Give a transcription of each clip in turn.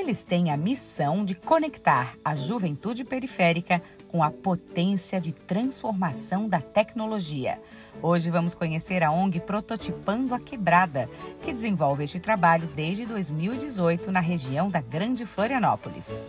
Eles têm a missão de conectar a juventude periférica com a potência de transformação da tecnologia. Hoje vamos conhecer a ONG Prototipando a Quebrada, que desenvolve este trabalho desde 2018 na região da Grande Florianópolis.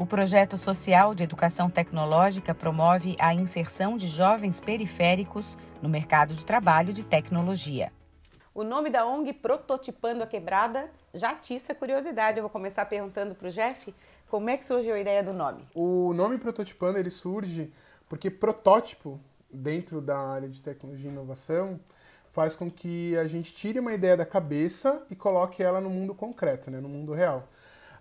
O projeto social de educação tecnológica promove a inserção de jovens periféricos no mercado de trabalho de tecnologia. O nome da ONG Prototipando a Quebrada já atiça curiosidade. Eu vou começar perguntando para o Jeff como é que surgiu a ideia do nome. O nome Prototipando ele surge porque protótipo, dentro da área de tecnologia e inovação, faz com que a gente tire uma ideia da cabeça e coloque ela no mundo concreto, né, no mundo real.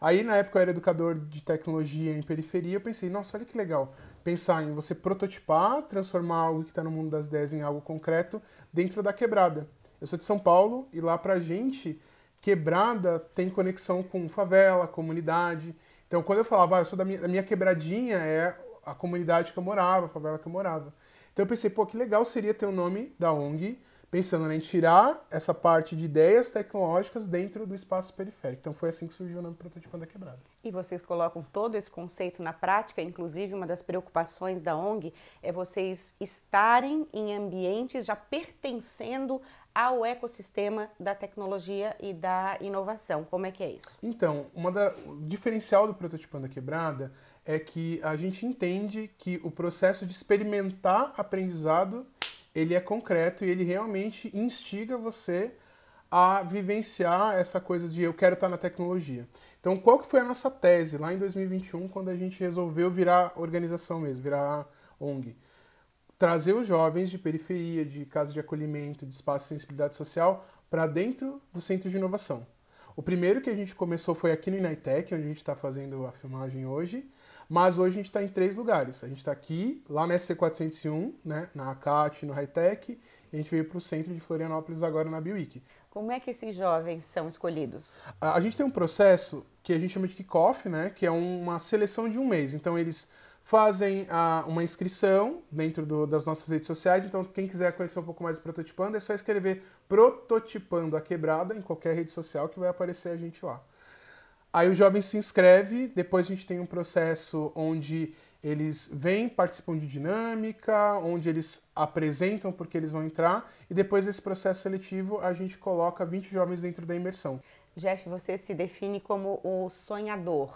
Aí na época eu era educador de tecnologia em periferia, eu pensei, nossa, olha que legal. Pensar em você prototipar, transformar algo que está no mundo das ideias em algo concreto dentro da quebrada. Eu sou de São Paulo e lá pra gente, quebrada tem conexão com favela, comunidade. Então quando eu falava, ah, eu sou da minha, da minha quebradinha, é a comunidade que eu morava, a favela que eu morava. Então eu pensei, pô, que legal seria ter o nome da ONG pensando né, em tirar essa parte de ideias tecnológicas dentro do espaço periférico. Então foi assim que surgiu o nome Prototipando a Quebrada. E vocês colocam todo esse conceito na prática, inclusive uma das preocupações da ONG é vocês estarem em ambientes já pertencendo ao ecossistema da tecnologia e da inovação. Como é que é isso? Então, da, o diferencial do Prototipando a Quebrada é que a gente entende que o processo de experimentar aprendizado ele é concreto e ele realmente instiga você a vivenciar essa coisa de eu quero estar na tecnologia. Então, qual que foi a nossa tese lá em 2021, quando a gente resolveu virar organização mesmo, virar ONG? Trazer os jovens de periferia, de casa de acolhimento, de espaço de sensibilidade social, para dentro do centro de inovação. O primeiro que a gente começou foi aqui no Inaitec, onde a gente está fazendo a filmagem hoje. Mas hoje a gente está em três lugares. A gente está aqui, lá na SC401, né, na ACAT, no Hightech, e a gente veio para o centro de Florianópolis agora na Biwiki. Como é que esses jovens são escolhidos? A, a gente tem um processo que a gente chama de kickoff, né, que é uma seleção de um mês. Então eles fazem a, uma inscrição dentro do, das nossas redes sociais. Então, quem quiser conhecer um pouco mais do Prototipando, é só escrever Prototipando a Quebrada em qualquer rede social que vai aparecer a gente lá. Aí o jovem se inscreve, depois a gente tem um processo onde eles vêm, participam de dinâmica, onde eles apresentam porque eles vão entrar, e depois desse processo seletivo a gente coloca 20 jovens dentro da imersão. Jeff, você se define como o sonhador.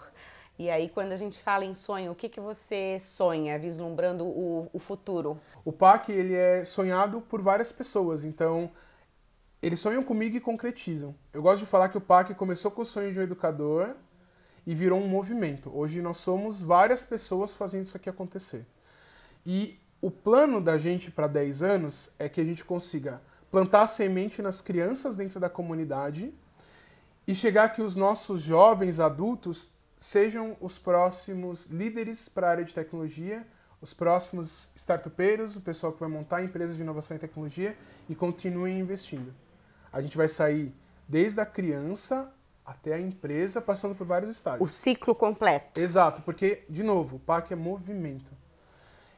E aí, quando a gente fala em sonho, o que, que você sonha vislumbrando o, o futuro? O PAC ele é sonhado por várias pessoas, então eles sonham comigo e concretizam. Eu gosto de falar que o PAC começou com o sonho de um educador e virou um movimento. Hoje nós somos várias pessoas fazendo isso aqui acontecer. E o plano da gente para 10 anos é que a gente consiga plantar semente nas crianças dentro da comunidade e chegar que os nossos jovens adultos sejam os próximos líderes para a área de tecnologia, os próximos startupeiros, o pessoal que vai montar empresas de inovação e tecnologia e continuem investindo. A gente vai sair desde a criança até a empresa, passando por vários estágios. O ciclo completo. Exato, porque, de novo, o PAC é movimento.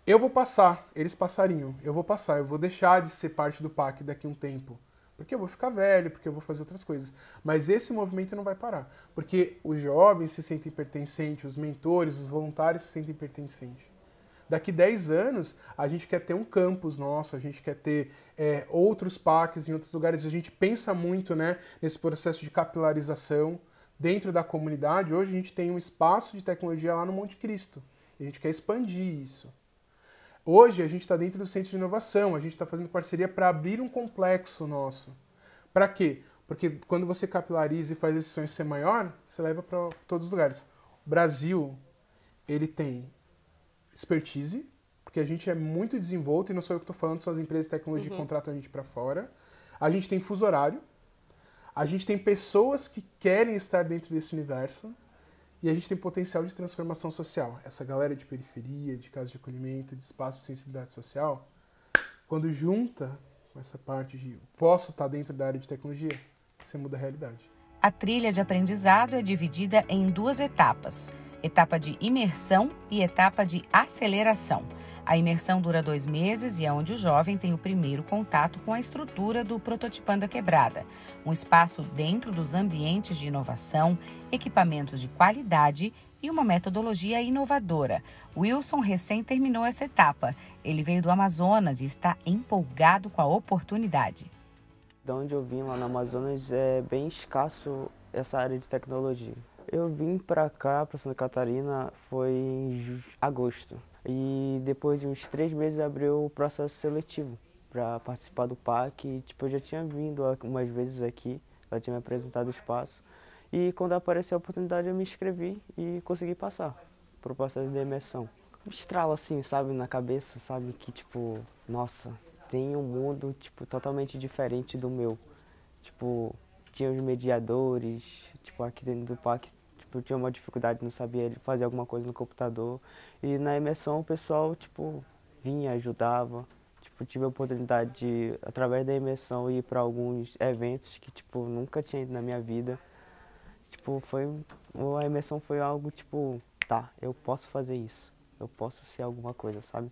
Eu vou passar, eles passariam, eu vou passar, eu vou deixar de ser parte do PAC daqui a um tempo. Porque eu vou ficar velho, porque eu vou fazer outras coisas. Mas esse movimento não vai parar. Porque os jovens se sentem pertencentes, os mentores, os voluntários se sentem pertencentes. Daqui 10 anos, a gente quer ter um campus nosso, a gente quer ter é, outros parques em outros lugares. A gente pensa muito né, nesse processo de capilarização dentro da comunidade. Hoje a gente tem um espaço de tecnologia lá no Monte Cristo. E a gente quer expandir isso. Hoje a gente está dentro do centro de inovação, a gente está fazendo parceria para abrir um complexo nosso. Para quê? Porque quando você capilariza e faz esse sonho ser maior, você leva para todos os lugares. O Brasil, ele tem expertise, porque a gente é muito desenvolto, e não sou eu que estou falando, são as empresas de tecnologia uhum. que contratam a gente para fora. A gente tem fuso horário, a gente tem pessoas que querem estar dentro desse universo. E a gente tem potencial de transformação social. Essa galera de periferia, de casa de acolhimento, de espaço de sensibilidade social, quando junta com essa parte de posso estar dentro da área de tecnologia, você muda a realidade. A trilha de aprendizado é dividida em duas etapas etapa de imersão e etapa de aceleração. A imersão dura dois meses e é onde o jovem tem o primeiro contato com a estrutura do Prototipando a Quebrada, um espaço dentro dos ambientes de inovação, equipamentos de qualidade e uma metodologia inovadora. Wilson recém terminou essa etapa. Ele veio do Amazonas e está empolgado com a oportunidade. De onde eu vim, lá no Amazonas, é bem escasso essa área de tecnologia. Eu vim para cá, para Santa Catarina, foi em agosto. E depois de uns três meses abriu o processo seletivo para participar do PAC. E, tipo, eu já tinha vindo algumas vezes aqui, ela tinha me apresentado o espaço. E quando apareceu a oportunidade eu me inscrevi e consegui passar para o processo de imersão. Um estralo assim, sabe, na cabeça, sabe, que tipo, nossa, tem um mundo tipo totalmente diferente do meu. Tipo, tinha os mediadores, tipo, aqui dentro do parque tipo, tinha uma dificuldade, não sabia fazer alguma coisa no computador. E na imersão o pessoal, tipo, vinha, ajudava. Tipo, tive a oportunidade de, através da imersão, ir para alguns eventos que, tipo, nunca tinha ido na minha vida. Tipo, foi... A imersão foi algo, tipo, tá, eu posso fazer isso. Eu posso ser alguma coisa, sabe?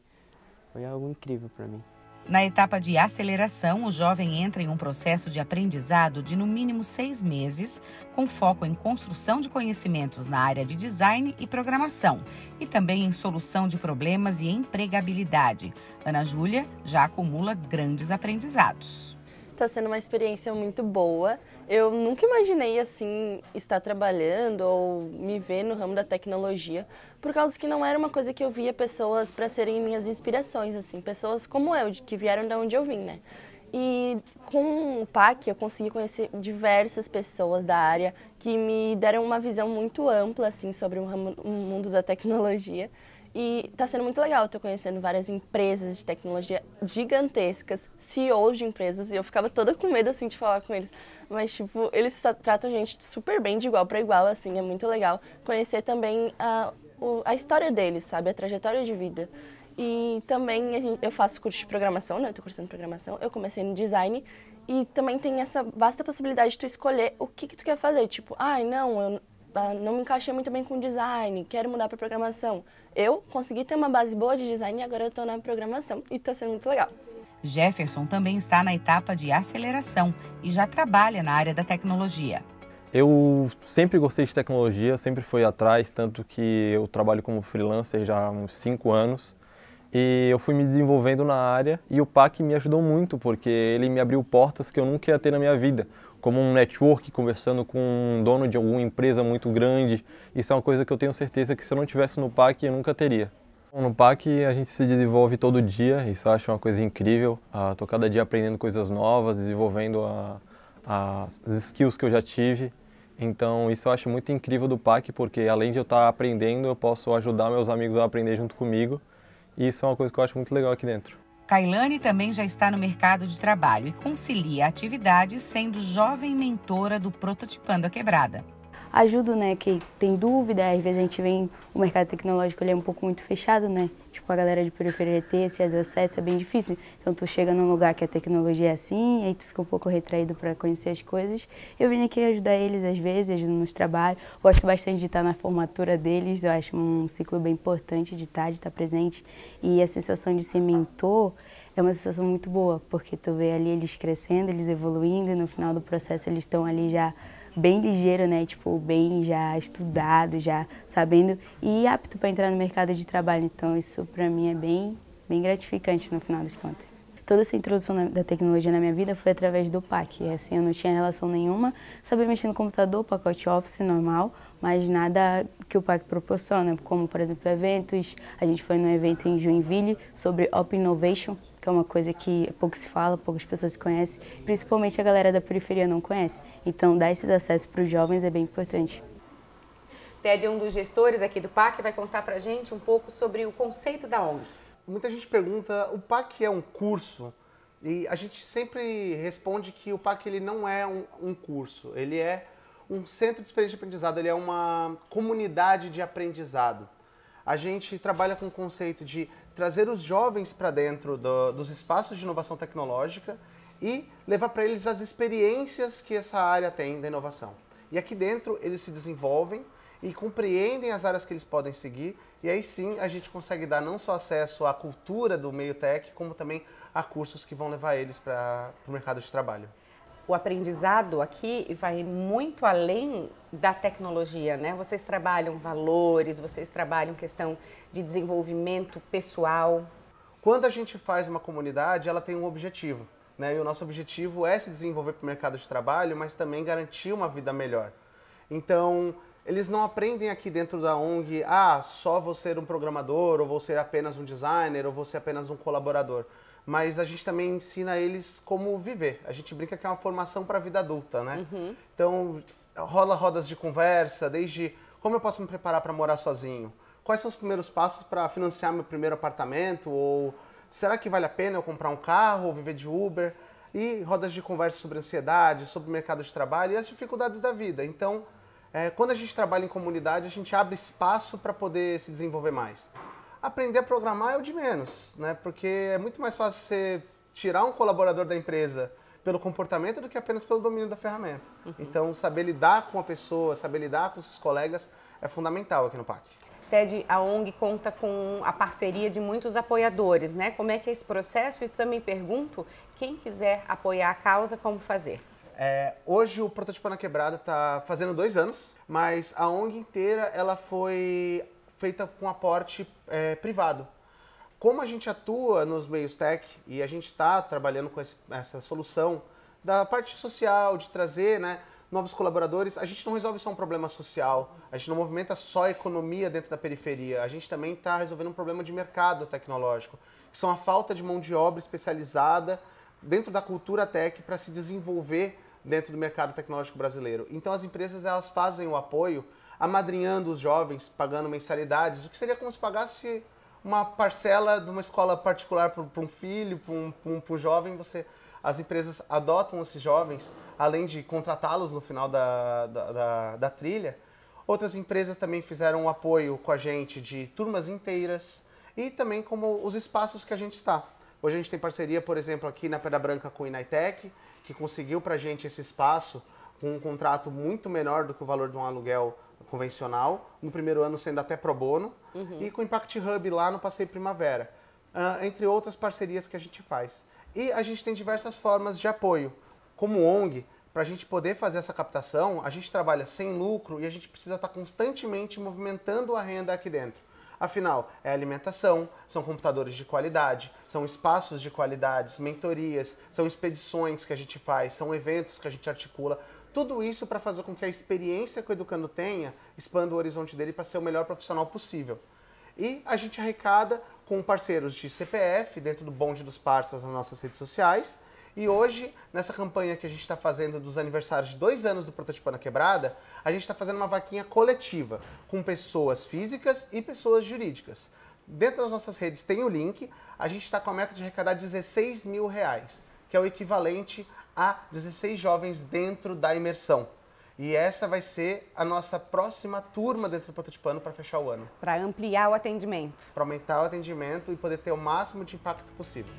Foi algo incrível para mim. Na etapa de aceleração, o jovem entra em um processo de aprendizado de no mínimo seis meses, com foco em construção de conhecimentos na área de design e programação, e também em solução de problemas e empregabilidade. Ana Júlia já acumula grandes aprendizados. Tá sendo uma experiência muito boa. Eu nunca imaginei assim estar trabalhando ou me ver no ramo da tecnologia, por causa que não era uma coisa que eu via pessoas para serem minhas inspirações assim, pessoas como eu, que vieram da onde eu vim, né? E com o PAC eu consegui conhecer diversas pessoas da área que me deram uma visão muito ampla assim sobre o, ramo, o mundo da tecnologia e tá sendo muito legal, tô conhecendo várias empresas de tecnologia gigantescas, CEOs de empresas, e eu ficava toda com medo, assim, de falar com eles. Mas, tipo, eles tratam a gente super bem, de igual para igual, assim, é muito legal conhecer também a, a história deles, sabe, a trajetória de vida. E também gente, eu faço curso de programação, né, eu tô cursando programação, eu comecei no design, e também tem essa vasta possibilidade de tu escolher o que, que tu quer fazer. Tipo, ai, ah, não, eu ah, não me encaixei muito bem com design, quero mudar para programação. Eu consegui ter uma base boa de design e agora eu estou na programação e está sendo muito legal. Jefferson também está na etapa de aceleração e já trabalha na área da tecnologia. Eu sempre gostei de tecnologia, sempre fui atrás, tanto que eu trabalho como freelancer já há uns 5 anos. E eu fui me desenvolvendo na área e o PAC me ajudou muito, porque ele me abriu portas que eu nunca ia ter na minha vida, como um network conversando com um dono de alguma empresa muito grande. Isso é uma coisa que eu tenho certeza que se eu não tivesse no PAC eu nunca teria. No PAC a gente se desenvolve todo dia, isso eu acho uma coisa incrível. Estou ah, cada dia aprendendo coisas novas, desenvolvendo a, a, as skills que eu já tive. Então isso eu acho muito incrível do PAC, porque além de eu estar tá aprendendo, eu posso ajudar meus amigos a aprender junto comigo. E isso é uma coisa que eu acho muito legal aqui dentro. Kailane também já está no mercado de trabalho e concilia atividades sendo jovem mentora do Prototipando a Quebrada ajudo, né, que tem dúvida, às vezes a gente vem, o mercado tecnológico ele é um pouco muito fechado, né, tipo a galera de periferia ter esse acesso, é bem difícil, então tu chega num lugar que a tecnologia é assim, aí tu fica um pouco retraído para conhecer as coisas, eu vim aqui ajudar eles às vezes, ajudo nos trabalhos, gosto bastante de estar na formatura deles, eu acho um ciclo bem importante de estar, de estar presente, e a sensação de ser mentor, é uma sensação muito boa, porque tu vê ali eles crescendo, eles evoluindo, e no final do processo eles estão ali já bem ligeiro, né? Tipo, bem já estudado, já sabendo e apto para entrar no mercado de trabalho. Então, isso para mim é bem, bem gratificante no final das contas. Toda essa introdução da tecnologia na minha vida foi através do PAC. Assim, eu não tinha relação nenhuma, sabia mexer no computador, pacote Office normal, mas nada que o PAC proporciona, como, por exemplo, eventos. A gente foi num evento em Joinville sobre Open Innovation, que é uma coisa que pouco se fala, poucas pessoas conhecem, principalmente a galera da periferia não conhece. Então, dar esses acessos para os jovens é bem importante. Ted é um dos gestores aqui do PAC, vai contar para gente um pouco sobre o conceito da ONG. Muita gente pergunta, o PAC é um curso? E a gente sempre responde que o PAC ele não é um, um curso, ele é um centro de experiência de aprendizado, ele é uma comunidade de aprendizado. A gente trabalha com o conceito de trazer os jovens para dentro do, dos espaços de inovação tecnológica e levar para eles as experiências que essa área tem da inovação. E aqui dentro eles se desenvolvem e compreendem as áreas que eles podem seguir, e aí sim a gente consegue dar não só acesso à cultura do meio tech, como também a cursos que vão levar eles para o mercado de trabalho o aprendizado aqui vai muito além da tecnologia, né? Vocês trabalham valores, vocês trabalham questão de desenvolvimento pessoal. Quando a gente faz uma comunidade, ela tem um objetivo, né? E o nosso objetivo é se desenvolver para o mercado de trabalho, mas também garantir uma vida melhor. Então, eles não aprendem aqui dentro da ONG, ah, só vou ser um programador, ou vou ser apenas um designer, ou vou ser apenas um colaborador mas a gente também ensina eles como viver. A gente brinca que é uma formação para a vida adulta, né? Uhum. Então, rola rodas de conversa, desde como eu posso me preparar para morar sozinho? Quais são os primeiros passos para financiar meu primeiro apartamento? Ou será que vale a pena eu comprar um carro ou viver de Uber? E rodas de conversa sobre ansiedade, sobre o mercado de trabalho e as dificuldades da vida. Então, é, quando a gente trabalha em comunidade, a gente abre espaço para poder se desenvolver mais. Aprender a programar é o de menos, né? Porque é muito mais fácil você tirar um colaborador da empresa pelo comportamento do que apenas pelo domínio da ferramenta. Uhum. Então, saber lidar com a pessoa, saber lidar com os seus colegas é fundamental aqui no PAC. TED, a ONG conta com a parceria de muitos apoiadores, né? Como é que é esse processo? E também pergunto, quem quiser apoiar a causa, como fazer? É, hoje o Prototipo na Quebrada está fazendo dois anos, mas a ONG inteira ela foi feita com aporte é, privado. Como a gente atua nos meios tech e a gente está trabalhando com esse, essa solução da parte social, de trazer né, novos colaboradores, a gente não resolve só um problema social, a gente não movimenta só a economia dentro da periferia, a gente também está resolvendo um problema de mercado tecnológico, que são a falta de mão de obra especializada dentro da cultura tech para se desenvolver dentro do mercado tecnológico brasileiro. Então as empresas elas fazem o apoio amadrinhando os jovens, pagando mensalidades, o que seria como se pagasse uma parcela de uma escola particular para um filho, para um, um, um jovem, você as empresas adotam esses jovens, além de contratá-los no final da, da, da, da, trilha. Outras empresas também fizeram um apoio com a gente de turmas inteiras e também como os espaços que a gente está. Hoje a gente tem parceria, por exemplo, aqui na Pedra Branca com o Inaitec, que conseguiu para a gente esse espaço com um contrato muito menor do que o valor de um aluguel convencional, no primeiro ano sendo até pro bono, uhum. e com o Impact Hub lá no Passeio Primavera, uh, entre outras parcerias que a gente faz. E a gente tem diversas formas de apoio. Como ONG, para a gente poder fazer essa captação, a gente trabalha sem lucro e a gente precisa estar tá constantemente movimentando a renda aqui dentro. Afinal, é alimentação, são computadores de qualidade, são espaços de qualidade, mentorias, são expedições que a gente faz, são eventos que a gente articula. Tudo isso para fazer com que a experiência que o educando tenha expanda o horizonte dele para ser o melhor profissional possível. E a gente arrecada com parceiros de CPF, dentro do bonde dos parceiros nas nossas redes sociais. E hoje, nessa campanha que a gente está fazendo dos aniversários de dois anos do Prototipo na Quebrada, a gente está fazendo uma vaquinha coletiva com pessoas físicas e pessoas jurídicas. Dentro das nossas redes tem o link. A gente está com a meta de arrecadar 16 mil reais, que é o equivalente a 16 jovens dentro da imersão. E essa vai ser a nossa próxima turma dentro do Prototipano para fechar o ano. Para ampliar o atendimento. Para aumentar o atendimento e poder ter o máximo de impacto possível.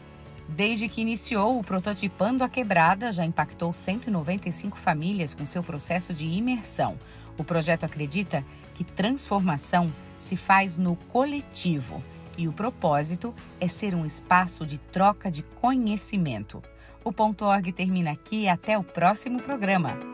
Desde que iniciou o Prototipando a Quebrada, já impactou 195 famílias com seu processo de imersão. O projeto acredita que transformação se faz no coletivo e o propósito é ser um espaço de troca de conhecimento. O ponto .org termina aqui até o próximo programa.